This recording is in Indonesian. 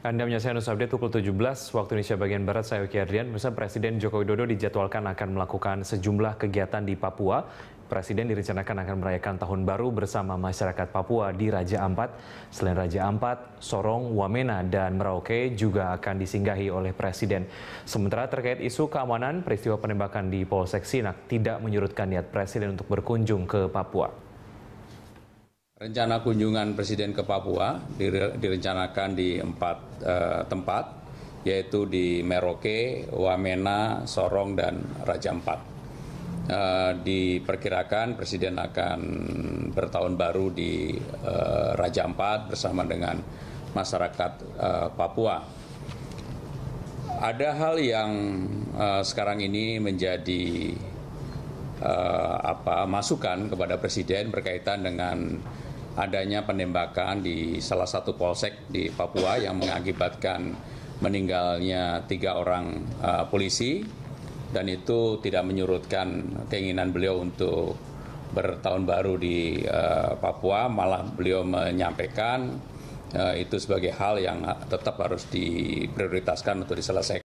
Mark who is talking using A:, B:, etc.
A: Anda menyaksikan News Update pukul 17 waktu Indonesia bagian Barat, saya Oki Adrian. Presiden Joko Widodo dijadwalkan akan melakukan sejumlah kegiatan di Papua. Presiden direncanakan akan merayakan tahun baru bersama masyarakat Papua di Raja Ampat. Selain Raja Ampat, Sorong, Wamena, dan Merauke juga akan disinggahi oleh Presiden. Sementara terkait isu keamanan, peristiwa penembakan di Polsek Sinak tidak menyurutkan niat Presiden untuk berkunjung ke Papua.
B: Rencana kunjungan Presiden ke Papua direncanakan di empat eh, tempat, yaitu di Merauke, Wamena, Sorong, dan Raja Ampat. Eh, diperkirakan Presiden akan bertahun baru di eh, Raja Ampat bersama dengan masyarakat eh, Papua ada hal yang eh, sekarang ini menjadi eh, apa masukan kepada presiden berkaitan dengan adanya penembakan di salah satu polsek di Papua yang mengakibatkan meninggalnya tiga orang uh, polisi dan itu tidak menyurutkan keinginan beliau untuk bertahun baru di uh, Papua malah beliau menyampaikan uh, itu sebagai hal yang tetap harus diprioritaskan untuk diselesaikan